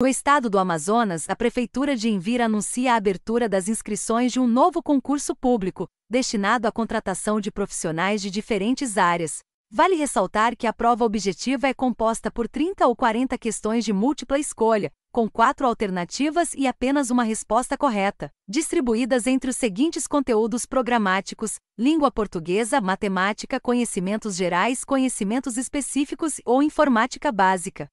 No estado do Amazonas, a Prefeitura de Envira anuncia a abertura das inscrições de um novo concurso público, destinado à contratação de profissionais de diferentes áreas. Vale ressaltar que a prova objetiva é composta por 30 ou 40 questões de múltipla escolha, com quatro alternativas e apenas uma resposta correta, distribuídas entre os seguintes conteúdos programáticos: língua portuguesa, matemática, conhecimentos gerais, conhecimentos específicos ou informática básica.